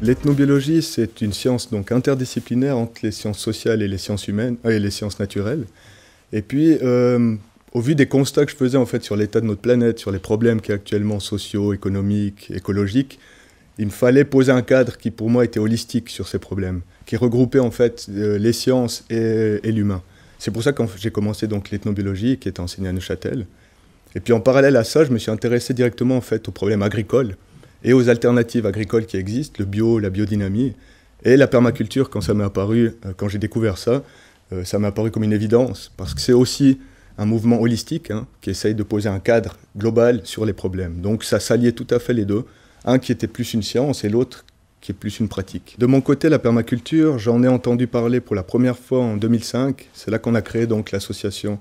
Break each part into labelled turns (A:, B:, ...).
A: L'ethnobiologie, c'est une science donc interdisciplinaire entre les sciences sociales et les sciences humaines euh, et les sciences naturelles. Et puis, euh, au vu des constats que je faisais en fait sur l'état de notre planète, sur les problèmes qui actuellement sociaux, économiques, écologiques, il me fallait poser un cadre qui pour moi était holistique sur ces problèmes, qui regroupait en fait euh, les sciences et, l'humain. C'est pour ça que j'ai commencé donc l'ethnobiologie qui est enseignée à Neuchâtel. Et puis en parallèle à ça, je me suis intéressé directement en fait aux problèmes agricoles et aux alternatives agricoles qui existent, le bio, la biodynamie. Et la permaculture, quand ça m'est apparu, euh, quand j'ai découvert ça, euh, ça m'est apparu comme une évidence, parce que c'est aussi un mouvement holistique hein, qui essaye de poser un cadre global sur les problèmes. Donc ça s'alliait tout à fait les deux, un qui était plus une science et l'autre qui est plus une pratique. De mon côté, la permaculture, j'en ai entendu parler pour la première fois en 2005. C'est là qu'on a créé donc l'association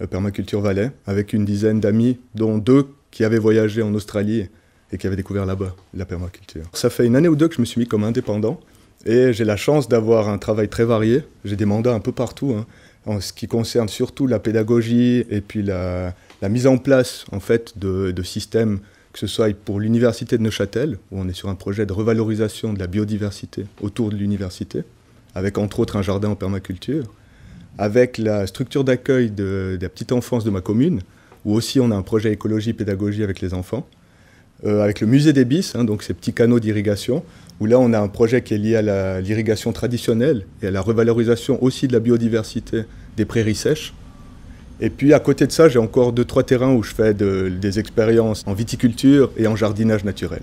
A: euh, Permaculture Valais avec une dizaine d'amis, dont deux qui avaient voyagé en Australie et qui avait découvert là-bas la permaculture. Ça fait une année ou deux que je me suis mis comme indépendant et j'ai la chance d'avoir un travail très varié. J'ai des mandats un peu partout hein, en ce qui concerne surtout la pédagogie et puis la, mise en place en fait de, systèmes que ce soit pour l'université de Neuchâtel où on est sur un projet de revalorisation de la biodiversité autour de l'université avec entre autres un jardin en permaculture, avec la structure d'accueil de, de la petite enfance de ma commune où aussi on a un projet écologie pédagogie avec les enfants euh, avec le musée des bis, hein, donc ces petits canaux d'irrigation, où là on a un projet qui est lié à l'irrigation traditionnelle et à la revalorisation aussi de la biodiversité des prairies sèches. Et puis à côté de ça, j'ai encore deux, trois terrains où je fais des expériences en viticulture et en jardinage naturel.